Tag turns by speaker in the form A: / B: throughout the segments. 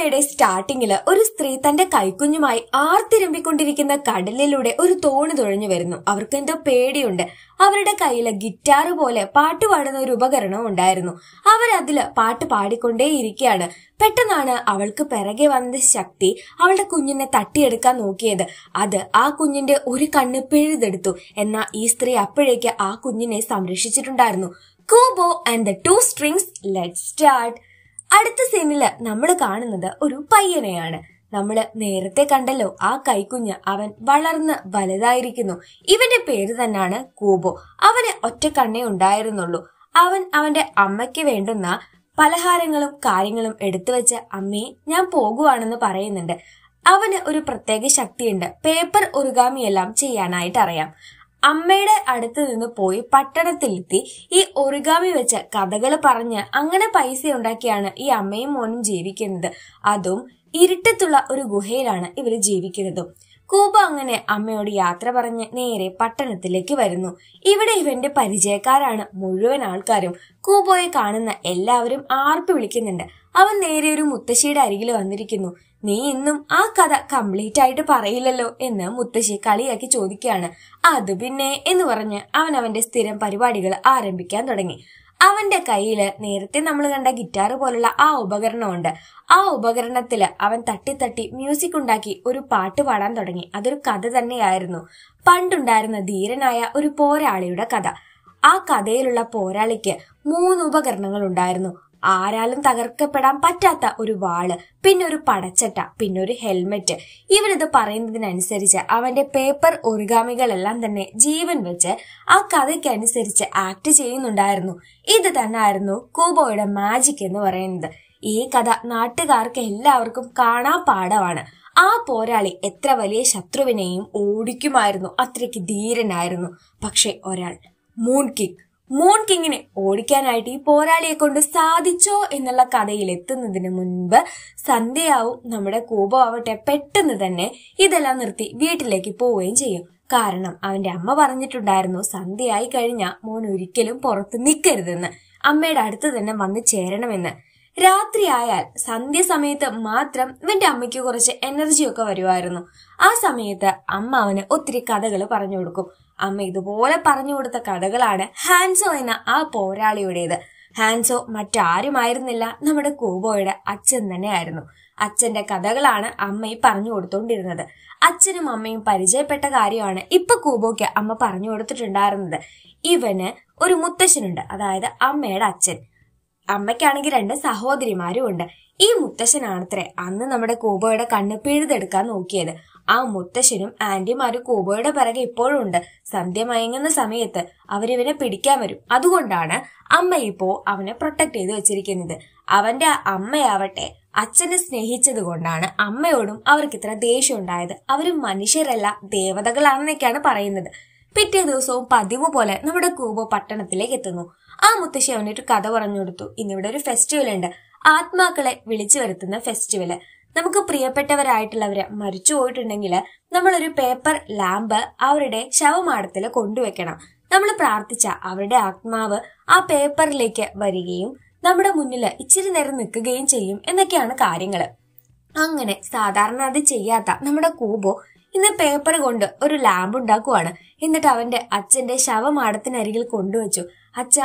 A: സിനിമയുടെ സ്റ്റാർട്ടിങ്ങില് ഒരു സ്ത്രീ തന്റെ കൈക്കുഞ്ഞുമായി ആർത്തിരമ്പിക്കൊണ്ടിരിക്കുന്ന കടലിലൂടെ ഒരു തോണി തുഴഞ്ഞു വരുന്നു അവർക്ക് എന്തോ പേടിയുണ്ട് അവരുടെ കയ്യില് ഗിറ്റാർ പോലെ പാട്ട് പാടുന്ന ഒരു ഉപകരണം ഉണ്ടായിരുന്നു അവരതില് പാട്ട് പാടിക്കൊണ്ടേയിരിക്കുകയാണ് പെട്ടെന്നാണ് അവൾക്ക് പിറകെ വന്ന ശക്തി അവളുടെ കുഞ്ഞിനെ തട്ടിയെടുക്കാൻ നോക്കിയത് അത് ആ കുഞ്ഞിന്റെ ഒരു കണ്ണ് പിഴുതെടുത്തു എന്നാൽ ഈ സ്ത്രീ അപ്പോഴേക്ക് ആ കുഞ്ഞിനെ സംരക്ഷിച്ചിട്ടുണ്ടായിരുന്നു Kubo and the two strings let start അടുത്ത സീനില് നമ്മൾ കാണുന്നത് ഒരു പയ്യനെയാണ് നമ്മൾ നേരത്തെ കണ്ടല്ലോ ആ കൈക്കുഞ്ഞ് അവൻ വളർന്ന് വലുതായിരിക്കുന്നു ഇവന്റെ പേര് തന്നെയാണ് കൂബോ അവന് ഒറ്റ കണ്ണേ ഉണ്ടായിരുന്നുള്ളൂ അവൻ അവന്റെ അമ്മയ്ക്ക് വേണ്ടുന്ന പലഹാരങ്ങളും കാര്യങ്ങളും എടുത്തു വെച്ച് അമ്മയെ ഞാൻ പോകുവാണെന്ന് പറയുന്നുണ്ട് അവന് ഒരു പ്രത്യേക ശക്തിയുണ്ട് പേപ്പർ ഉറുഗാമിയെല്ലാം ചെയ്യാനായിട്ട് അറിയാം അമ്മയുടെ അടുത്ത് നിന്ന് പോയി പട്ടണത്തിലെത്തി ഈ ഒറിഗാമി വെച്ച കഥകൾ പറഞ്ഞ് അങ്ങനെ പൈസ ഉണ്ടാക്കിയാണ് ഈ അമ്മയും മോനും ജീവിക്കുന്നത് അതും ഇരുട്ടത്തുള്ള ഒരു ഗുഹയിലാണ് ഇവർ ജീവിക്കുന്നത് കൂബ അങ്ങനെ അമ്മയോട് യാത്ര പറഞ്ഞ് നേരെ പട്ടണത്തിലേക്ക് വരുന്നു ഇവിടെ ഇവന്റെ പരിചയക്കാരാണ് മുഴുവൻ ആൾക്കാരും കൂബോയെ കാണുന്ന എല്ലാവരും ആർപ്പ് വിളിക്കുന്നുണ്ട് അവൻ നേരെ ഒരു മുത്തശ്ശിയുടെ അരികിൽ വന്നിരിക്കുന്നു നീ ഇന്നും ആ കഥ കംപ്ലീറ്റ് ആയിട്ട് പറയില്ലല്ലോ എന്ന് മുത്തശ്ശി കളിയാക്കി ചോദിക്കുകയാണ് അത് പിന്നെ എന്ന് പറഞ്ഞ് അവൻ അവന്റെ സ്ഥിരം പരിപാടികൾ ആരംഭിക്കാൻ തുടങ്ങി അവന്റെ കയ്യിൽ നേരത്തെ നമ്മൾ കണ്ട ഗിറ്റാർ പോലുള്ള ആ ഉപകരണമുണ്ട് ആ ഉപകരണത്തിൽ അവൻ തട്ടി തട്ടി മ്യൂസിക് ഉണ്ടാക്കി ഒരു പാട്ട് പാടാൻ തുടങ്ങി അതൊരു കഥ തന്നെയായിരുന്നു പണ്ടുണ്ടായിരുന്ന ധീരനായ ഒരു പോരാളിയുടെ കഥ ആ കഥയിലുള്ള പോരാളിക്ക് മൂന്ന് ഉപകരണങ്ങൾ ഉണ്ടായിരുന്നു ആരാലും തകർക്കപ്പെടാൻ പറ്റാത്ത ഒരു വാള് പിന്നെ ഒരു പടച്ചട്ട പിന്നെ ഒരു ഹെൽമെറ്റ് ഇവരിത് പറയുന്നതിനനുസരിച്ച് അവന്റെ പേപ്പർ ഒറിഗാമികളെല്ലാം തന്നെ ജീവൻ വെച്ച് ആ കഥയ്ക്കനുസരിച്ച് ആക്ട് ചെയ്യുന്നുണ്ടായിരുന്നു ഇത് തന്നെ ആയിരുന്നു കൂബോയുടെ മാജിക് എന്ന് പറയുന്നത് ഈ കഥ നാട്ടുകാർക്ക് എല്ലാവർക്കും കാണാൻ പാഠമാണ് ആ പോരാളി എത്ര വലിയ ശത്രുവിനെയും ഓടിക്കുമായിരുന്നു അത്രയ്ക്ക് ധീരനായിരുന്നു പക്ഷെ ഒരാൾ മൂൺ കിക്ക് മൂൺ കിങ്ങിനെ ഓടിക്കാനായിട്ട് ഈ പോരാളിയെ കൊണ്ട് സാധിച്ചോ എന്നുള്ള കഥയിൽ എത്തുന്നതിന് മുൻപ് സന്ധ്യയാവും നമ്മുടെ കോപമാവട്ടെ പെട്ടെന്ന് തന്നെ ഇതെല്ലാം നിർത്തി വീട്ടിലേക്ക് പോവുകയും ചെയ്യും കാരണം അവന്റെ അമ്മ പറഞ്ഞിട്ടുണ്ടായിരുന്നു സന്ധ്യയായി കഴിഞ്ഞാൽ മോൻ ഒരിക്കലും പുറത്ത് നിൽക്കരുതെന്ന് അമ്മയുടെ അടുത്ത് തന്നെ വന്ന് ചേരണമെന്ന് രാത്രിയായാൽ സന്ധ്യ സമയത്ത് മാത്രം ഇവന്റെ അമ്മയ്ക്ക് കുറച്ച് എനർജിയൊക്കെ വരുമായിരുന്നു ആ സമയത്ത് അമ്മ അവന് ഒത്തിരി കഥകൾ പറഞ്ഞു കൊടുക്കും അമ്മ ഇതുപോലെ പറഞ്ഞു കൊടുത്ത കഥകളാണ് ഹാൻസോ എന്ന ആ പോരാളിയുടേത് ഹാൻസോ മറ്റാരുമായിരുന്നില്ല നമ്മുടെ കൂബോയുടെ അച്ഛൻ തന്നെയായിരുന്നു അച്ഛന്റെ കഥകളാണ് അമ്മ ഈ പറഞ്ഞു കൊടുത്തോണ്ടിരുന്നത് അച്ഛനും അമ്മയും പരിചയപ്പെട്ട കാര്യമാണ് ഇപ്പൊ കൂബോയ്ക്ക് അമ്മ പറഞ്ഞു കൊടുത്തിട്ടുണ്ടായിരുന്നത് ഇവന് ഒരു മുത്തശ്ശനുണ്ട് അതായത് അമ്മയുടെ അച്ഛൻ അമ്മയ്ക്കാണെങ്കിൽ രണ്ട് സഹോദരിമാരും ഉണ്ട് ഈ മുത്തശ്ശനാണത്രേ അന്ന് നമ്മുടെ കൂബോയുടെ കണ്ണ് പിഴുതെടുക്കാൻ നോക്കിയത് ആ മുത്തശ്ശനും ഒരു കൂബോയുടെ പിറകെ ഇപ്പോഴും ഉണ്ട് സന്ധ്യ മയങ്ങുന്ന സമയത്ത് അവരിവനെ പിടിക്കാൻ വരും അതുകൊണ്ടാണ് അമ്മ ഇപ്പോ അവനെ പ്രൊട്ടക്ട് ചെയ്ത് വെച്ചിരിക്കുന്നത് അവന്റെ അമ്മയാവട്ടെ അച്ഛനെ സ്നേഹിച്ചത് കൊണ്ടാണ് അമ്മയോടും അവർക്ക് ഇത്ര ദേഷ്യം ഉണ്ടായത് അവരും മനുഷ്യരല്ല ദേവതകളാണെന്നൊക്കെയാണ് പറയുന്നത് പിറ്റേ ദിവസവും പതിവ് പോലെ നമ്മുടെ കൂബോ പട്ടണത്തിലേക്ക് എത്തുന്നു ആ മുത്തശ്ശി അവനൊരു കഥ പറഞ്ഞു കൊടുത്തു ഇന്നിവിടെ ഒരു ഫെസ്റ്റിവൽ ഉണ്ട് ആത്മാക്കളെ വിളിച്ചു വരുത്തുന്ന ഫെസ്റ്റിവല് നമുക്ക് പ്രിയപ്പെട്ടവരായിട്ടുള്ളവര് മരിച്ചു പോയിട്ടുണ്ടെങ്കിൽ നമ്മളൊരു പേപ്പർ ലാമ്പ് അവരുടെ ശവമാടത്തിൽ കൊണ്ടുവെക്കണം നമ്മൾ പ്രാർത്ഥിച്ച അവരുടെ ആത്മാവ് ആ പേപ്പറിലേക്ക് വരികയും നമ്മുടെ മുന്നിൽ ഇച്ചിരി നേരം നിൽക്കുകയും ചെയ്യും എന്നൊക്കെയാണ് കാര്യങ്ങൾ അങ്ങനെ സാധാരണ അത് ചെയ്യാത്ത നമ്മുടെ കൂബോ ഇന്ന് പേപ്പർ കൊണ്ട് ഒരു ലാമ്പ് ഉണ്ടാക്കുവാണ് എന്നിട്ട് അവന്റെ അച്ഛന്റെ ശവമാടത്തിനരികിൽ കൊണ്ടുവച്ചു അച്ഛ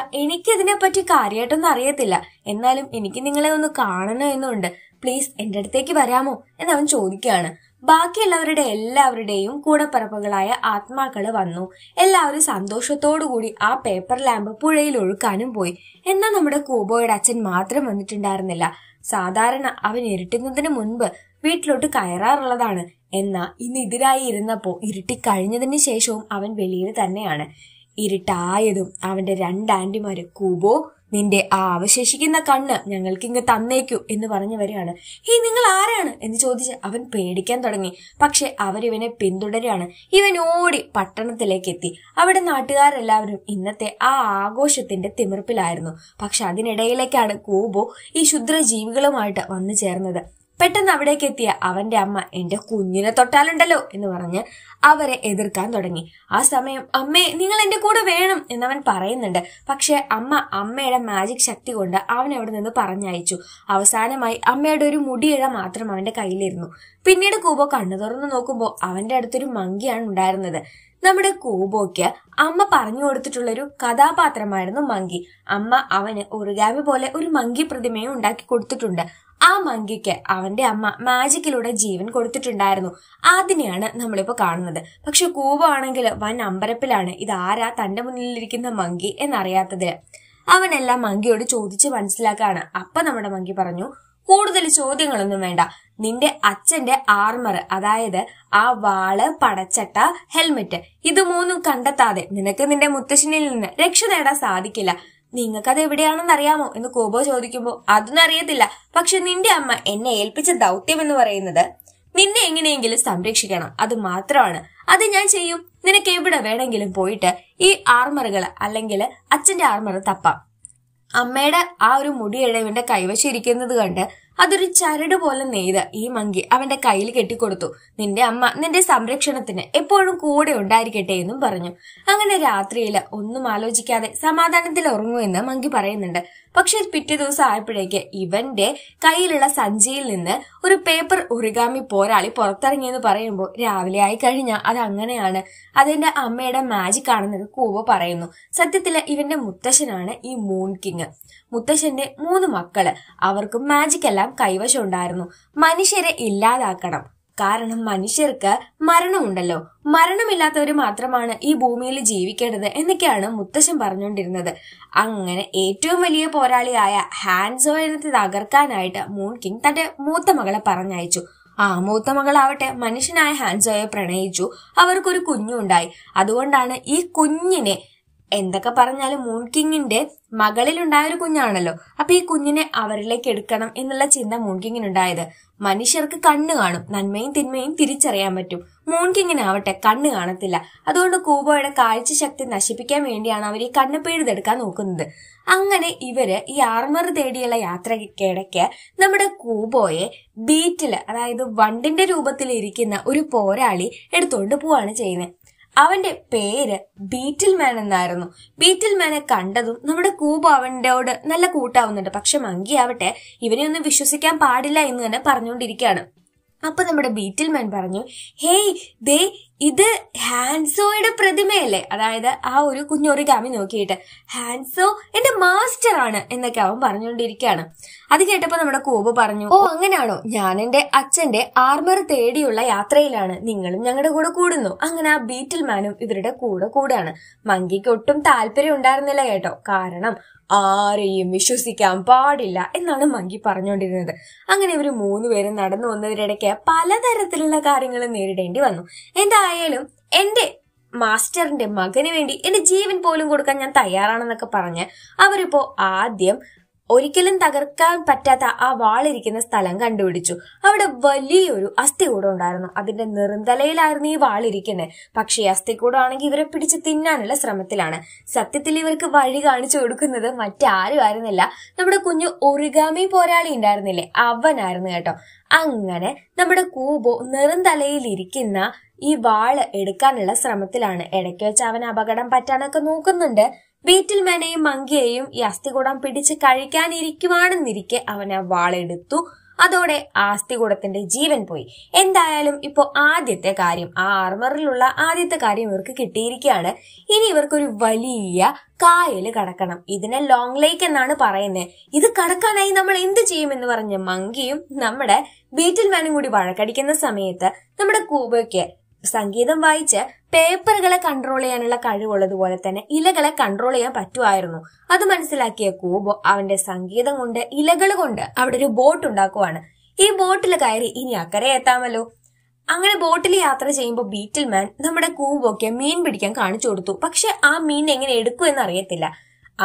A: പറ്റി കാര്യമായിട്ടൊന്നും അറിയത്തില്ല എന്നാലും എനിക്ക് നിങ്ങളെ ഒന്ന് കാണണമെന്നുണ്ട് പ്ലീസ് എന്റെ അടുത്തേക്ക് വരാമോ എന്ന് അവൻ ചോദിക്കുകയാണ് ബാക്കിയുള്ളവരുടെ എല്ലാവരുടെയും കൂടപ്പറപ്പുകളായ ആത്മാക്കള് വന്നു എല്ലാവരും സന്തോഷത്തോടു കൂടി ആ പേപ്പർ ലാമ്പ് പുഴയിൽ ഒഴുക്കാനും പോയി എന്നാൽ നമ്മുടെ കൂബോയുടെ അച്ഛൻ മാത്രം വന്നിട്ടുണ്ടായിരുന്നില്ല സാധാരണ അവൻ ഇരുട്ടുന്നതിന് മുൻപ് വീട്ടിലോട്ട് കയറാറുള്ളതാണ് എന്നാൽ ഇന്ന് എതിരായി ഇരുന്നപ്പോൾ ഇരുട്ടി കഴിഞ്ഞതിന് ശേഷവും അവൻ വെളിയിൽ തന്നെയാണ് ഇരുട്ടായതും അവന്റെ രണ്ട് ആന്റിമാര് കൂബോ നിന്റെ ആ അവശേഷിക്കുന്ന കണ്ണ് ഞങ്ങൾക്ക് ഇങ്ങ് തന്നേക്കൂ എന്ന് പറഞ്ഞു വരികയാണ് ഹേ നിങ്ങൾ ആരാണ് എന്ന് ചോദിച്ച് അവൻ പേടിക്കാൻ തുടങ്ങി പക്ഷെ അവരിവനെ പിന്തുടരുകയാണ് ഇവൻ ഓടി പട്ടണത്തിലേക്ക് എത്തി അവിടെ നാട്ടുകാരെല്ലാവരും ഇന്നത്തെ ആ ആഘോഷത്തിന്റെ തിമിർപ്പിലായിരുന്നു പക്ഷെ അതിനിടയിലേക്കാണ് കൂബോ ഈ ക്ഷുദ്ര ജീവികളുമായിട്ട് വന്നു ചേർന്നത് പെട്ടെന്ന് അവിടേക്ക് എത്തിയ അവന്റെ അമ്മ എന്റെ കുഞ്ഞിനെ തൊട്ടാലുണ്ടല്ലോ എന്ന് പറഞ്ഞ് അവരെ എതിർക്കാൻ തുടങ്ങി ആ സമയം അമ്മേ നിങ്ങൾ എന്റെ കൂടെ വേണം എന്നവൻ പറയുന്നുണ്ട് പക്ഷെ അമ്മ അമ്മയുടെ മാജിക് ശക്തി കൊണ്ട് അവൻ അവിടെ നിന്ന് പറഞ്ഞയച്ചു അവസാനമായി അമ്മയുടെ ഒരു മുടിയിഴ മാത്രം അവന്റെ കയ്യിലിരുന്നു പിന്നീട് കൂബോ കണ്ണു തുറന്നു നോക്കുമ്പോൾ അവന്റെ അടുത്തൊരു മങ്കിയാണ് ഉണ്ടായിരുന്നത് നമ്മുടെ കൂബോയ്ക്ക് അമ്മ പറഞ്ഞു കൊടുത്തിട്ടുള്ളൊരു കഥാപാത്രമായിരുന്നു മങ്കി അമ്മ അവന് ഒറിഗാമി പോലെ ഒരു മങ്കി പ്രതിമയും ഉണ്ടാക്കി കൊടുത്തിട്ടുണ്ട് ആ മങ്കിക്ക് അവന്റെ അമ്മ മാജിക്കിലൂടെ ജീവൻ കൊടുത്തിട്ടുണ്ടായിരുന്നു അതിനെയാണ് നമ്മളിപ്പോൾ കാണുന്നത് പക്ഷെ കൂവാണെങ്കിൽ വൻ അമ്പരപ്പിലാണ് ആരാ തന്റെ മുന്നിലിരിക്കുന്ന മങ്കി എന്നറിയാത്തത് അവനെല്ലാം മങ്കിയോട് ചോദിച്ച് മനസ്സിലാക്കാണ് അപ്പൊ നമ്മുടെ മങ്കി പറഞ്ഞു കൂടുതൽ ചോദ്യങ്ങളൊന്നും വേണ്ട നിന്റെ അച്ഛന്റെ ആർമർ അതായത് ആ വാള് പടച്ചട്ട ഹെൽമെറ്റ് ഇത് മൂന്നും കണ്ടെത്താതെ നിനക്ക് നിന്റെ മുത്തശ്ശനിൽ നിന്ന് രക്ഷ നേടാൻ സാധിക്കില്ല നിങ്ങൾക്കത് എവിടെയാണെന്ന് അറിയാമോ എന്ന് കോബോ ചോദിക്കുമ്പോൾ അതൊന്നും അറിയത്തില്ല പക്ഷെ നിന്റെ അമ്മ എന്നെ ഏൽപ്പിച്ച ദൗത്യം എന്ന് പറയുന്നത് നിന്നെ എങ്ങനെയെങ്കിലും സംരക്ഷിക്കണം അത് മാത്രമാണ് അത് ഞാൻ ചെയ്യും നിനക്ക് എവിടെ വേണമെങ്കിലും പോയിട്ട് ഈ ആർമറുകൾ അല്ലെങ്കിൽ അച്ഛന്റെ ആർമർ തപ്പാം അമ്മയുടെ ആ ഒരു മുടിയിഴവിന്റെ കൈവശം ഇരിക്കുന്നത് കണ്ട് അതൊരു ചരട് പോലെ നെയ്ത് ഈ മങ്കി അവന്റെ കയ്യിൽ കെട്ടിക്കൊടുത്തു നിന്റെ അമ്മ നിന്റെ സംരക്ഷണത്തിന് എപ്പോഴും കൂടെ ഉണ്ടായിരിക്കട്ടെ എന്നും പറഞ്ഞു അങ്ങനെ രാത്രിയിൽ ഒന്നും ആലോചിക്കാതെ സമാധാനത്തിൽ ഉറങ്ങുമെന്ന് മങ്കി പറയുന്നുണ്ട് പക്ഷെ പിറ്റേ ദിവസം ആയപ്പോഴേക്ക് ഇവന്റെ കയ്യിലുള്ള സഞ്ചിയിൽ നിന്ന് ഒരു പേപ്പർ ഉറിഗാമി പോരാളി പുറത്തിറങ്ങിയെന്ന് പറയുമ്പോൾ രാവിലെ ആയി കഴിഞ്ഞാൽ അത് അങ്ങനെയാണ് അതെന്റെ അമ്മയുടെ മാജിക് ആണെന്ന് കൂവ പറയുന്നു സത്യത്തിൽ ഇവന്റെ മുത്തശ്ശനാണ് ഈ മൂൺ കിങ് മുത്തശ്ശന്റെ മൂന്ന് മക്കള് അവർക്കും മാജിക് അല്ല എല്ലാം കൈവശമുണ്ടായിരുന്നു മനുഷ്യരെ ഇല്ലാതാക്കണം കാരണം മനുഷ്യർക്ക് മരണമുണ്ടല്ലോ മരണമില്ലാത്തവർ മാത്രമാണ് ഈ ഭൂമിയിൽ ജീവിക്കേണ്ടത് എന്നൊക്കെയാണ് മുത്തശ്ശൻ പറഞ്ഞുകൊണ്ടിരുന്നത് അങ്ങനെ ഏറ്റവും വലിയ പോരാളിയായ എന്നത് തകർക്കാനായിട്ട് മൂൺ കിങ് തന്റെ മൂത്ത മകളെ പറഞ്ഞയച്ചു ആ മൂത്ത മകളാവട്ടെ മനുഷ്യനായ ഹാൻസോയെ പ്രണയിച്ചു അവർക്കൊരു കുഞ്ഞുണ്ടായി അതുകൊണ്ടാണ് ഈ കുഞ്ഞിനെ എന്തൊക്കെ പറഞ്ഞാലും മൂൺ കിങ്ങിന്റെ മകളിലുണ്ടായ ഒരു കുഞ്ഞാണല്ലോ അപ്പൊ ഈ കുഞ്ഞിനെ അവരിലേക്ക് എടുക്കണം എന്നുള്ള ചിന്ത മൂൺ കിങ്ങിനുണ്ടായത് മനുഷ്യർക്ക് കണ്ണ് കാണും നന്മയും തിന്മയും തിരിച്ചറിയാൻ പറ്റും മൂൺ കിങ്ങിനാവട്ടെ കണ്ണ് കാണത്തില്ല അതുകൊണ്ട് കൂബോയുടെ കാഴ്ച ശക്തി നശിപ്പിക്കാൻ വേണ്ടിയാണ് അവർ ഈ കണ്ണ് പിഴുതെടുക്കാൻ നോക്കുന്നത് അങ്ങനെ ഇവര് ഈ ആർമർ തേടിയുള്ള യാത്രക്കിടയ്ക്ക് നമ്മുടെ കൂബോയെ ബീറ്റിൽ അതായത് വണ്ടിന്റെ രൂപത്തിൽ ഇരിക്കുന്ന ഒരു പോരാളി എടുത്തുകൊണ്ട് പോവാണ് ചെയ്യുന്നത് അവന്റെ പേര് ബീറ്റിൽമാൻ എന്നായിരുന്നു ബീറ്റിൽമാനെ കണ്ടതും നമ്മുടെ കൂബ് അവനോട് നല്ല കൂട്ടാവുന്നുണ്ട് പക്ഷെ മങ്കി ആവട്ടെ ഇവനെ ഒന്നും വിശ്വസിക്കാൻ പാടില്ല എന്ന് തന്നെ പറഞ്ഞുകൊണ്ടിരിക്കുകയാണ് അപ്പൊ നമ്മുടെ ബീറ്റിൽമാൻ പറഞ്ഞു ഹേയ് ദേ ഇത് ഹാൻസോയുടെ പ്രതിമയല്ലേ അതായത് ആ ഒരു കുഞ്ഞൊറിഗാമി നോക്കിയിട്ട് ഹാൻസോ എന്റെ മാസ്റ്റർ ആണ് എന്നൊക്കെ അവൻ പറഞ്ഞുകൊണ്ടിരിക്കുകയാണ് അത് കേട്ടപ്പോൾ നമ്മുടെ കോബ പറഞ്ഞു ഓ അങ്ങനെയാണോ ഞാൻ എന്റെ അച്ഛന്റെ ആർമർ തേടിയുള്ള യാത്രയിലാണ് നിങ്ങളും ഞങ്ങളുടെ കൂടെ കൂടുന്നു അങ്ങനെ ആ ബീറ്റിൽ മാനും ഇവരുടെ കൂടെ കൂടാണ് മങ്കിക്ക് ഒട്ടും താല്പര്യം ഉണ്ടായിരുന്നില്ല കേട്ടോ കാരണം ആരെയും വിശ്വസിക്കാൻ പാടില്ല എന്നാണ് മങ്കി പറഞ്ഞുകൊണ്ടിരുന്നത് അങ്ങനെ ഇവർ മൂന്നുപേരും നടന്നു വന്നതിനിടയ്ക്ക് പലതരത്തിലുള്ള കാര്യങ്ങൾ നേരിടേണ്ടി വന്നു എന്തായാലും എൻ്റെ മാസ്റ്ററിന്റെ മകന് വേണ്ടി എന്റെ ജീവൻ പോലും കൊടുക്കാൻ ഞാൻ തയ്യാറാണെന്നൊക്കെ പറഞ്ഞ് അവരിപ്പോ ആദ്യം ഒരിക്കലും തകർക്കാൻ പറ്റാത്ത ആ വാളിരിക്കുന്ന സ്ഥലം കണ്ടുപിടിച്ചു അവിടെ വലിയൊരു അസ്ഥികൂടം ഉണ്ടായിരുന്നു അതിന്റെ നിറന്തലയിലായിരുന്നു ഈ വാളിരിക്കുന്നത് പക്ഷേ ഈ അസ്ഥികൂടമാണെങ്കിൽ ഇവരെ പിടിച്ച് തിന്നാനുള്ള ശ്രമത്തിലാണ് സത്യത്തിൽ ഇവർക്ക് വഴി കാണിച്ചു കൊടുക്കുന്നത് മറ്റാരും ആയിരുന്നില്ല നമ്മുടെ കുഞ്ഞു ഒറിഗാമി പോരാളി ഉണ്ടായിരുന്നില്ലേ അവനായിരുന്നു കേട്ടോ അങ്ങനെ നമ്മുടെ കൂബോ നിറന്തലയിലിരിക്കുന്ന ഈ വാള് എടുക്കാനുള്ള ശ്രമത്തിലാണ് ഇടയ്ക്ക് വെച്ച് അവൻ അപകടം പറ്റാനൊക്കെ നോക്കുന്നുണ്ട് ബീറ്റിൽമാനെയും മങ്കിയെയും ഈ അസ്ഥികൂടം പിടിച്ച് കഴിക്കാനിരിക്കുവാണെന്നിരിക്കെ അവൻ ആ വാളെടുത്തു അതോടെ ആസ്തികൂടത്തിന്റെ ജീവൻ പോയി എന്തായാലും ഇപ്പോ ആദ്യത്തെ കാര്യം ആ ആർമറിലുള്ള ആദ്യത്തെ കാര്യം ഇവർക്ക് കിട്ടിയിരിക്കുകയാണ് ഇനി ഇവർക്കൊരു വലിയ കായൽ കടക്കണം ഇതിനെ ലോങ് ലേക്ക് എന്നാണ് പറയുന്നത് ഇത് കടക്കാനായി നമ്മൾ എന്ത് ചെയ്യും എന്ന് പറഞ്ഞ മങ്കിയും നമ്മുടെ മാനും കൂടി വഴക്കടിക്കുന്ന സമയത്ത് നമ്മുടെ കൂബയ്ക്ക് സംഗീതം വായിച്ച് പേപ്പറുകളെ കൺട്രോൾ ചെയ്യാനുള്ള കഴിവുള്ളതുപോലെ തന്നെ ഇലകളെ കൺട്രോൾ ചെയ്യാൻ പറ്റുമായിരുന്നു അത് മനസ്സിലാക്കിയ കൂബോ അവന്റെ സംഗീതം കൊണ്ട് ഇലകൾ കൊണ്ട് അവിടെ ഒരു ബോട്ട് ഉണ്ടാക്കുവാണ് ഈ ബോട്ടിൽ കയറി ഇനി അക്കരെ എത്താമല്ലോ അങ്ങനെ ബോട്ടിൽ യാത്ര ചെയ്യുമ്പോൾ മാൻ നമ്മുടെ കൂബോക്ക് മീൻ പിടിക്കാൻ കാണിച്ചു കൊടുത്തു പക്ഷെ ആ മീൻ എങ്ങനെ എടുക്കും എന്ന് അറിയത്തില്ല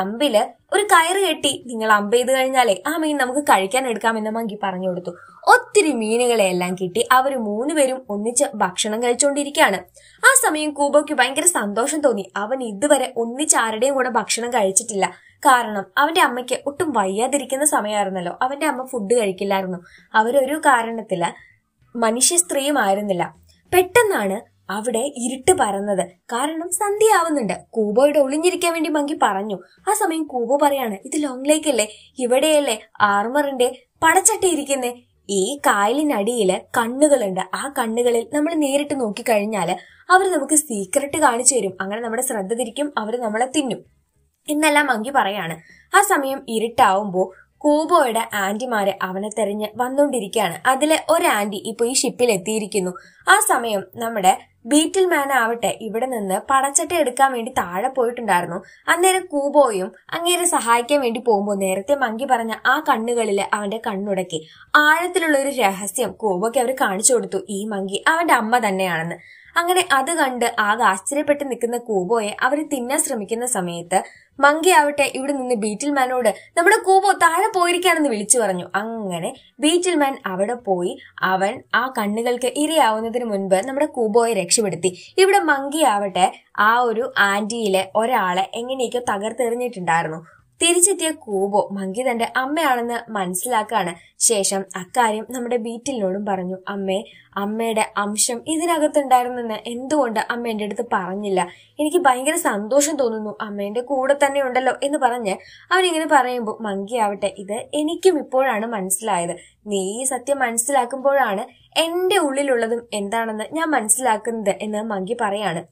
A: അമ്പില് ഒരു കയറ് കെട്ടി നിങ്ങൾ അമ്പ് ചെയ്ത് കഴിഞ്ഞാലേ ആ മീൻ നമുക്ക് കഴിക്കാൻ എടുക്കാമെന്ന് മങ്കി പറഞ്ഞു കൊടുത്തു ഒത്തിരി മീനുകളെ എല്ലാം കിട്ടി അവർ മൂന്നുപേരും ഒന്നിച്ച് ഭക്ഷണം കഴിച്ചുകൊണ്ടിരിക്കുകയാണ് ആ സമയം കൂബോയ്ക്ക് ഭയങ്കര സന്തോഷം തോന്നി അവൻ ഇതുവരെ ഒന്നിച്ച് ആരുടെയും കൂടെ ഭക്ഷണം കഴിച്ചിട്ടില്ല കാരണം അവന്റെ അമ്മയ്ക്ക് ഒട്ടും വയ്യാതിരിക്കുന്ന സമയമായിരുന്നല്ലോ അവന്റെ അമ്മ ഫുഡ് കഴിക്കില്ലായിരുന്നു അവരൊരു കാരണത്തില് മനുഷ്യ ആയിരുന്നില്ല പെട്ടെന്നാണ് അവിടെ ഇരുട്ട് പരന്നത് കാരണം സന്ധ്യയാവുന്നുണ്ട് കൂബോയുടെ ഒളിഞ്ഞിരിക്കാൻ വേണ്ടി മങ്കി പറഞ്ഞു ആ സമയം കൂബോ പറയാണ് ഇത് ലോങ് ലേക്കല്ലേ ഇവിടെയല്ലേ ആർമറിന്റെ പടച്ചട്ടിയിരിക്കുന്നേ ഈ കായലിനടിയിൽ കണ്ണുകളുണ്ട് ആ കണ്ണുകളിൽ നമ്മൾ നേരിട്ട് നോക്കിക്കഴിഞ്ഞാൽ അവർ നമുക്ക് സീക്രട്ട് കാണിച്ചു തരും അങ്ങനെ നമ്മുടെ ശ്രദ്ധ തിരിക്കും അവർ നമ്മളെ തിന്നും എന്നെല്ലാം അങ്കി പറയാണ് ആ സമയം ഇരുട്ടാവുമ്പോൾ കൂബോയുടെ ആന്റിമാരെ അവനെ തെരഞ്ഞ് വന്നുകൊണ്ടിരിക്കുകയാണ് അതിലെ ഒരു ആന്റി ഇപ്പൊ ഈ ഷിപ്പിൽ എത്തിയിരിക്കുന്നു ആ സമയം നമ്മുടെ ബീറ്റിൽ മാൻ ആവട്ടെ ഇവിടെ നിന്ന് പടച്ചട്ട എടുക്കാൻ വേണ്ടി താഴെ പോയിട്ടുണ്ടായിരുന്നു അന്നേരം കൂബോയും അങ്ങേരെ സഹായിക്കാൻ വേണ്ടി പോകുമ്പോൾ നേരത്തെ മങ്കി പറഞ്ഞ ആ കണ്ണുകളിൽ അവന്റെ കണ്ണുടക്കി ആഴത്തിലുള്ള ഒരു രഹസ്യം കൂബോക്ക് അവർ കാണിച്ചു കൊടുത്തു ഈ മങ്കി അവന്റെ അമ്മ തന്നെയാണെന്ന് അങ്ങനെ അത് കണ്ട് ആകെ ആശ്ചര്യപ്പെട്ട് നിൽക്കുന്ന കൂബോയെ അവർ തിന്നാൻ ശ്രമിക്കുന്ന സമയത്ത് മങ്കി ആവട്ടെ ഇവിടെ നിന്ന് ബീറ്റിൽമാനോട് നമ്മുടെ കൂപോ താഴെ പോയിരിക്കാണെന്ന് വിളിച്ചു പറഞ്ഞു അങ്ങനെ ബീറ്റിൽമാൻ അവിടെ പോയി അവൻ ആ കണ്ണുകൾക്ക് ഇരയാവുന്നതിന് മുൻപ് നമ്മുടെ കൂബോയെ രക്ഷപ്പെടുത്തി ഇവിടെ മങ്കി ആവട്ടെ ആ ഒരു ആന്റിയിലെ ഒരാളെ എങ്ങനെയൊക്കെ തകർത്തെറിഞ്ഞിട്ടുണ്ടായിരുന്നു തിരിച്ചെത്തിയ കൂബോ മങ്കി തന്റെ അമ്മയാണെന്ന് മനസ്സിലാക്കാണ് ശേഷം അക്കാര്യം നമ്മുടെ ബീറ്റിലിനോടും പറഞ്ഞു അമ്മേ അമ്മയുടെ അംശം ഇതിനകത്തുണ്ടായിരുന്നെന്ന് എന്തുകൊണ്ട് അമ്മ എന്റെ അടുത്ത് പറഞ്ഞില്ല എനിക്ക് ഭയങ്കര സന്തോഷം തോന്നുന്നു അമ്മേന്റെ കൂടെ തന്നെ ഉണ്ടല്ലോ എന്ന് പറഞ്ഞ് അവനിങ്ങനെ പറയുമ്പോൾ മങ്കി ആവട്ടെ ഇത് എനിക്കും ഇപ്പോഴാണ് മനസ്സിലായത് നീ ഈ സത്യം മനസ്സിലാക്കുമ്പോഴാണ് എന്റെ ഉള്ളിലുള്ളതും എന്താണെന്ന് ഞാൻ മനസ്സിലാക്കുന്നത് എന്ന് മങ്കി പറയാണ്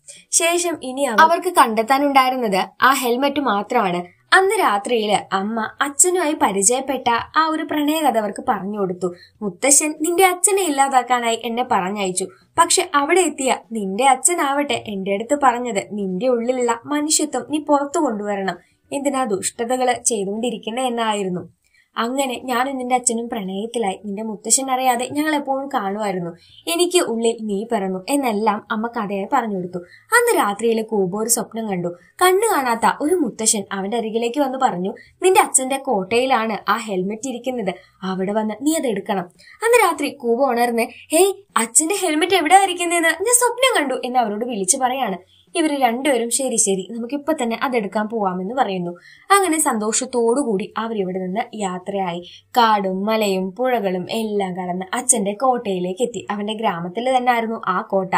A: ശേഷം ഇനി അവർക്ക് കണ്ടെത്താനുണ്ടായിരുന്നത് ആ ഹെൽമറ്റ് മാത്രമാണ് അന്ന് രാത്രിയില് അമ്മ അച്ഛനുമായി പരിചയപ്പെട്ട ആ ഒരു പ്രണയകഥ അവർക്ക് പറഞ്ഞു കൊടുത്തു മുത്തശ്ശൻ നിന്റെ അച്ഛനെ ഇല്ലാതാക്കാനായി എന്നെ പറഞ്ഞയച്ചു പക്ഷെ അവിടെ എത്തിയ നിന്റെ അച്ഛനാവട്ടെ എന്റെ അടുത്ത് പറഞ്ഞത് നിന്റെ ഉള്ളിലുള്ള മനുഷ്യത്വം നീ പുറത്തു കൊണ്ടുവരണം എന്തിനാ ദുഷ്ടതകള് ചെയ്തുകൊണ്ടിരിക്കണേ എന്നായിരുന്നു അങ്ങനെ ഞാനും നിന്റെ അച്ഛനും പ്രണയത്തിലായി നിന്റെ മുത്തശ്ശൻ അറിയാതെ ഞങ്ങൾ എപ്പോഴും കാണുമായിരുന്നു എനിക്ക് ഉള്ളിൽ നീ പിറന്നു എന്നെല്ലാം അമ്മ കഥയായി പറഞ്ഞു കൊടുത്തു അന്ന് രാത്രിയിലെ കൂബ ഒരു സ്വപ്നം കണ്ടു കണ്ണു കാണാത്ത ഒരു മുത്തശ്ശൻ അവന്റെ അരികിലേക്ക് വന്ന് പറഞ്ഞു നിന്റെ അച്ഛന്റെ കോട്ടയിലാണ് ആ ഹെൽമെറ്റ് ഇരിക്കുന്നത് അവിടെ വന്ന് നീ അത് എടുക്കണം അന്ന് രാത്രി കൂബ ഉണർന്ന് ഹേയ് അച്ഛന്റെ ഹെൽമെറ്റ് എവിടെ ഇരിക്കുന്നതെന്ന് ഞാൻ സ്വപ്നം കണ്ടു എന്ന് അവരോട് വിളിച്ചു പറയാണ് ഇവർ രണ്ടുപേരും ശരി ശരി നമുക്കിപ്പോ തന്നെ അതെടുക്കാൻ പോവാമെന്ന് പറയുന്നു അങ്ങനെ സന്തോഷത്തോടുകൂടി ഇവിടെ നിന്ന് യാത്രയായി കാടും മലയും പുഴകളും എല്ലാം കടന്ന് അച്ഛന്റെ കോട്ടയിലേക്ക് എത്തി അവന്റെ ഗ്രാമത്തിൽ തന്നെ ആയിരുന്നു ആ കോട്ട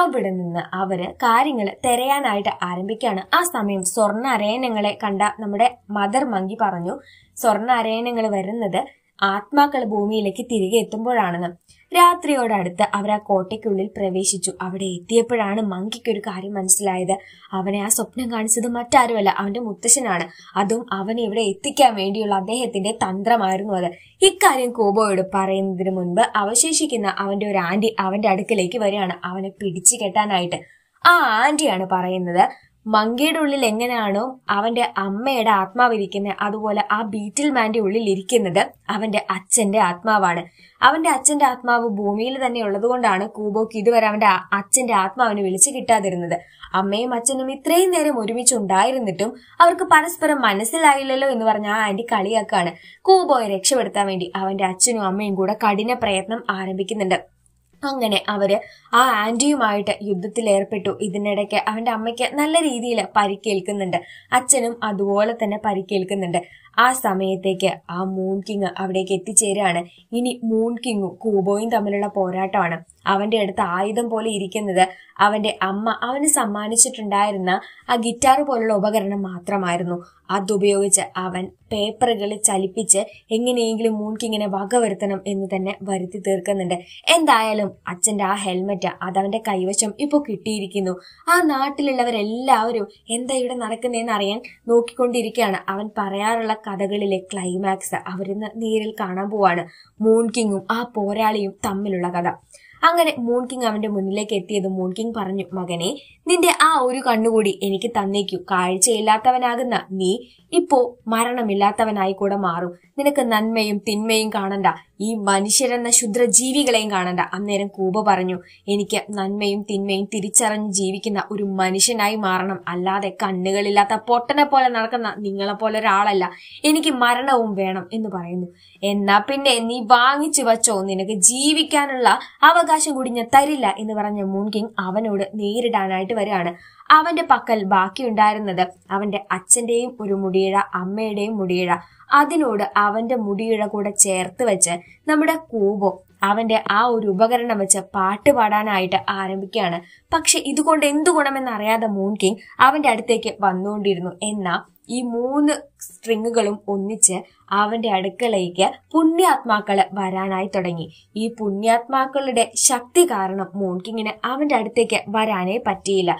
A: അവിടെ നിന്ന് അവര് കാര്യങ്ങൾ തെരയാനായിട്ട് ആരംഭിക്കുകയാണ് ആ സമയം സ്വർണ്ണ കണ്ട നമ്മുടെ മദർ മങ്കി പറഞ്ഞു സ്വർണ്ണ വരുന്നത് ആത്മാക്കൾ ഭൂമിയിലേക്ക് തിരികെ എത്തുമ്പോഴാണെന്ന് രാത്രിയോടടുത്ത് അവർ ആ കോട്ടയ്ക്കുള്ളിൽ പ്രവേശിച്ചു അവിടെ എത്തിയപ്പോഴാണ് മങ്കിക്ക് ഒരു കാര്യം മനസ്സിലായത് അവനെ ആ സ്വപ്നം കാണിച്ചത് മറ്റാരുമല്ല അവന്റെ മുത്തശ്ശനാണ് അതും അവനെ ഇവിടെ എത്തിക്കാൻ വേണ്ടിയുള്ള അദ്ദേഹത്തിന്റെ തന്ത്രമായിരുന്നു അത് ഇക്കാര്യം കോബോയോട് പറയുന്നതിന് മുൻപ് അവശേഷിക്കുന്ന അവന്റെ ഒരു ആന്റി അവന്റെ അടുക്കലേക്ക് വരികയാണ് അവനെ പിടിച്ചു കെട്ടാനായിട്ട് ആ ആന്റിയാണ് പറയുന്നത് മങ്കിയുടെ ഉള്ളിൽ എങ്ങനെയാണോ അവന്റെ അമ്മയുടെ ആത്മാവിരിക്കുന്നത് അതുപോലെ ആ ബീറ്റിൽ മാന്റെ ഉള്ളിൽ ഇരിക്കുന്നത് അവന്റെ അച്ഛന്റെ ആത്മാവാണ് അവന്റെ അച്ഛന്റെ ആത്മാവ് ഭൂമിയിൽ തന്നെ ഉള്ളതുകൊണ്ടാണ് കൂബോക്ക് ഇതുവരെ അവന്റെ അച്ഛന്റെ ആത്മാവിന് വിളിച്ചു കിട്ടാതിരുന്നത് അമ്മയും അച്ഛനും ഇത്രയും നേരം ഒരുമിച്ച് ഉണ്ടായിരുന്നിട്ടും അവർക്ക് പരസ്പരം മനസ്സിലായില്ലല്ലോ എന്ന് പറഞ്ഞ ആ ആന്റി കളിയാക്കാണ് കൂബോയെ രക്ഷപ്പെടുത്താൻ വേണ്ടി അവന്റെ അച്ഛനും അമ്മയും കൂടെ കഠിന പ്രയത്നം ആരംഭിക്കുന്നുണ്ട് അങ്ങനെ അവര് ആ ആന്റിയുമായിട്ട് യുദ്ധത്തിലേർപ്പെട്ടു ഇതിനിടയ്ക്ക് അവന്റെ അമ്മയ്ക്ക് നല്ല രീതിയിൽ പരിക്കേൽക്കുന്നുണ്ട് അച്ഛനും അതുപോലെ തന്നെ പരിക്കേൽക്കുന്നുണ്ട് ആ സമയത്തേക്ക് ആ മൂൺ കിങ് അവിടേക്ക് എത്തിച്ചേരാണ് ഇനി മൂൺ കിങ്ങും കൂബോയും തമ്മിലുള്ള പോരാട്ടമാണ് അവന്റെ അടുത്ത് ആയുധം പോലെ ഇരിക്കുന്നത് അവന്റെ അമ്മ അവന് സമ്മാനിച്ചിട്ടുണ്ടായിരുന്ന ആ ഗിറ്റാർ പോലുള്ള ഉപകരണം മാത്രമായിരുന്നു അതുപയോഗിച്ച് അവൻ പേപ്പറുകളിൽ ചലിപ്പിച്ച് എങ്ങനെയെങ്കിലും മൂൺക്കിങ്ങനെ വക വരുത്തണം എന്ന് തന്നെ വരുത്തി തീർക്കുന്നുണ്ട് എന്തായാലും അച്ഛന്റെ ആ ഹെൽമെറ്റ് അതവന്റെ കൈവശം ഇപ്പോൾ കിട്ടിയിരിക്കുന്നു ആ നാട്ടിലുള്ളവരെല്ലാവരും എന്താ ഇവിടെ നടക്കുന്നതെന്ന് അറിയാൻ നോക്കിക്കൊണ്ടിരിക്കുകയാണ് അവൻ പറയാറുള്ള കഥകളിലെ ക്ലൈമാക്സ് അവരിന്ന് നേരിൽ കാണാൻ പോവാണ് മൂൺകിങ്ങും ആ പോരാളിയും തമ്മിലുള്ള കഥ അങ്ങനെ മൂൺ കിങ് അവന്റെ മുന്നിലേക്ക് എത്തിയത് മൂൺ കിങ് പറഞ്ഞു മകനെ നിന്റെ ആ ഒരു കണ്ണുകൂടി എനിക്ക് തന്നേക്കൂ കാഴ്ചയില്ലാത്തവനാകുന്ന നീ ഇപ്പോ മരണമില്ലാത്തവനായി കൂടെ മാറും നിനക്ക് നന്മയും തിന്മയും കാണണ്ട ഈ മനുഷ്യരെന്ന ശുദ്ര ജീവികളെയും കാണണ്ട അന്നേരം കൂപ പറഞ്ഞു എനിക്ക് നന്മയും തിന്മയും തിരിച്ചറിഞ്ഞ് ജീവിക്കുന്ന ഒരു മനുഷ്യനായി മാറണം അല്ലാതെ കണ്ണുകളില്ലാത്ത പൊട്ടനെ പോലെ നടക്കുന്ന നിങ്ങളെ പോലെ ഒരാളല്ല എനിക്ക് മരണവും വേണം എന്ന് പറയുന്നു എന്നാ പിന്നെ നീ വാങ്ങിച്ചു വച്ചോ നിനക്ക് ജീവിക്കാനുള്ള അവകാശം കൂടി ഞാൻ തരില്ല എന്ന് പറഞ്ഞ മൂൺകിങ് അവനോട് നേരിടാനായിട്ട് വരികയാണ് അവന്റെ പക്കൽ ബാക്കിയുണ്ടായിരുന്നത് അവന്റെ അച്ഛന്റെയും ഒരു മുടിയിഴ അമ്മയുടെയും മുടിയിഴ അതിനോട് അവന്റെ മുടിയിഴ കൂടെ ചേർത്ത് വെച്ച് നമ്മുടെ കൂബോ അവന്റെ ആ ഒരു ഉപകരണം വെച്ച് പാട്ട് പാടാനായിട്ട് ആരംഭിക്കുകയാണ് പക്ഷെ ഇതുകൊണ്ട് എന്തു ഗുണമെന്നറിയാതെ മൂൺ കിങ് അവന്റെ അടുത്തേക്ക് വന്നുകൊണ്ടിരുന്നു എന്നാൽ ഈ മൂന്ന് സ്ട്രിങ്ങുകളും ഒന്നിച്ച് അവന്റെ അടുക്കളയ്ക്ക് പുണ്യാത്മാക്കള് വരാനായി തുടങ്ങി ഈ പുണ്യാത്മാക്കളുടെ ശക്തി കാരണം മോൺകിങ്ങിന് അവന്റെ അടുത്തേക്ക് വരാനേ പറ്റിയില്ല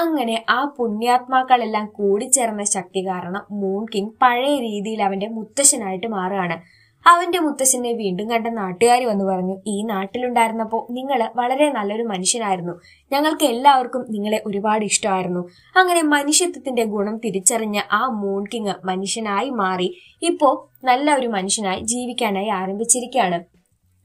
A: അങ്ങനെ ആ പുണ്യാത്മാക്കളെല്ലാം കൂടിച്ചേർന്ന ശക്തി കാരണം മൂൺകിങ് പഴയ രീതിയിൽ അവന്റെ മുത്തശ്ശനായിട്ട് മാറുകയാണ് അവന്റെ മുത്തശ്ശനെ വീണ്ടും കണ്ട നാട്ടുകാർ വന്നു പറഞ്ഞു ഈ നാട്ടിലുണ്ടായിരുന്നപ്പോൾ നിങ്ങൾ വളരെ നല്ലൊരു മനുഷ്യനായിരുന്നു ഞങ്ങൾക്ക് എല്ലാവർക്കും നിങ്ങളെ ഒരുപാട് ഇഷ്ടമായിരുന്നു അങ്ങനെ മനുഷ്യത്വത്തിന്റെ ഗുണം തിരിച്ചറിഞ്ഞ ആ മൂൺ കിങ് മനുഷ്യനായി മാറി ഇപ്പോൾ നല്ല ഒരു മനുഷ്യനായി ജീവിക്കാനായി ആരംഭിച്ചിരിക്കുകയാണ്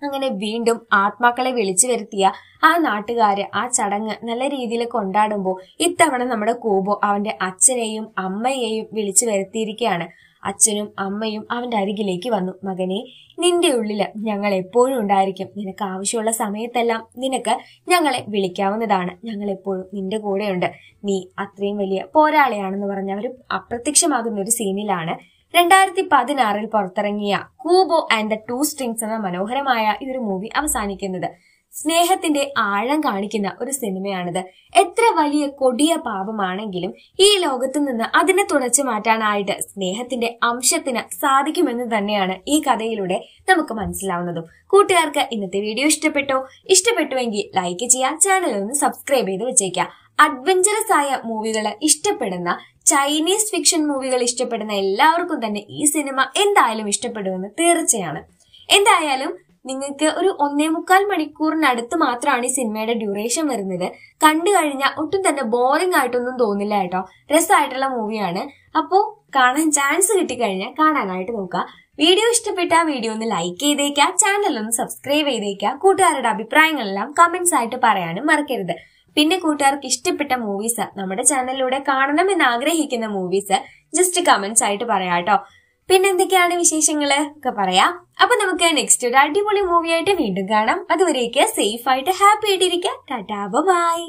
A: അങ്ങനെ വീണ്ടും ആത്മാക്കളെ വിളിച്ചു വരുത്തിയ ആ നാട്ടുകാര് ആ ചടങ്ങ് നല്ല രീതിയിൽ കൊണ്ടാടുമ്പോൾ ഇത്തവണ നമ്മുടെ കൂബോ അവന്റെ അച്ഛനെയും അമ്മയെയും വിളിച്ചു വരുത്തിയിരിക്കുകയാണ് അച്ഛനും അമ്മയും അവന്റെ അരികിലേക്ക് വന്നു മകനെ നിന്റെ ഉള്ളിൽ ഞങ്ങൾ എപ്പോഴും ഉണ്ടായിരിക്കും നിനക്ക് ആവശ്യമുള്ള സമയത്തെല്ലാം നിനക്ക് ഞങ്ങളെ വിളിക്കാവുന്നതാണ് ഞങ്ങൾ എപ്പോഴും നിന്റെ കൂടെയുണ്ട് നീ അത്രയും വലിയ പോരാളിയാണെന്ന് പറഞ്ഞ ഒരു അപ്രത്യക്ഷമാകുന്ന ഒരു സീനിലാണ് രണ്ടായിരത്തി പതിനാറിൽ പുറത്തിറങ്ങിയ Kubo and the two strings എന്ന മനോഹരമായ ഈ ഒരു മൂവി അവസാനിക്കുന്നത് സ്നേഹത്തിന്റെ ആഴം കാണിക്കുന്ന ഒരു സിനിമയാണിത് എത്ര വലിയ കൊടിയ പാപമാണെങ്കിലും ഈ ലോകത്തു നിന്ന് അതിനെ തുടച്ചു മാറ്റാനായിട്ട് സ്നേഹത്തിന്റെ അംശത്തിന് സാധിക്കുമെന്ന് തന്നെയാണ് ഈ കഥയിലൂടെ നമുക്ക് മനസ്സിലാവുന്നതും കൂട്ടുകാർക്ക് ഇന്നത്തെ വീഡിയോ ഇഷ്ടപ്പെട്ടോ ഇഷ്ടപ്പെട്ടുവെങ്കിൽ ലൈക്ക് ചെയ്യുക ചാനൽ ഒന്ന് സബ്സ്ക്രൈബ് ചെയ്ത് വെച്ചേക്കാം അഡ്വഞ്ചറസ് ആയ മൂവികൾ ഇഷ്ടപ്പെടുന്ന ചൈനീസ് ഫിക്ഷൻ മൂവികൾ ഇഷ്ടപ്പെടുന്ന എല്ലാവർക്കും തന്നെ ഈ സിനിമ എന്തായാലും ഇഷ്ടപ്പെടുമെന്ന് തീർച്ചയാണ് എന്തായാലും നിങ്ങൾക്ക് ഒരു ഒന്നേ മുക്കാൽ മണിക്കൂറിനടുത്ത് മാത്രമാണ് ഈ സിനിമയുടെ ഡ്യൂറേഷൻ വരുന്നത് കണ്ടു കഴിഞ്ഞാൽ ഒട്ടും തന്നെ ബോറിംഗ് ആയിട്ടൊന്നും തോന്നില്ല കേട്ടോ രസമായിട്ടുള്ള മൂവിയാണ് അപ്പോൾ കാണാൻ ചാൻസ് കിട്ടിക്കഴിഞ്ഞാൽ കാണാനായിട്ട് നോക്കുക വീഡിയോ ഇഷ്ടപ്പെട്ട വീഡിയോ ഒന്ന് ലൈക്ക് ചെയ്തേക്കുക ചാനൽ ഒന്ന് സബ്സ്ക്രൈബ് ചെയ്തേക്കുക കൂട്ടുകാരുടെ അഭിപ്രായങ്ങളെല്ലാം കമന്റ്സ് ആയിട്ട് പറയാനും മറക്കരുത് പിന്നെ കൂട്ടുകാർക്ക് ഇഷ്ടപ്പെട്ട മൂവീസ് നമ്മുടെ ചാനലിലൂടെ കാണണം എന്ന് ആഗ്രഹിക്കുന്ന മൂവീസ് ജസ്റ്റ് കമന്റ്സ് ആയിട്ട് പറയാം കേട്ടോ പിന്നെ എന്തൊക്കെയാണ് വിശേഷങ്ങള് ഒക്കെ പറയാം അപ്പൊ നമുക്ക് നെക്സ്റ്റ് ഒരു അടിപൊളി മൂവിയായിട്ട് വീണ്ടും കാണാം അതുവരേക്ക് സേഫ് ആയിട്ട് ഹാപ്പി ആയിട്ടിരിക്കാം ടാറ്റാ ബൈ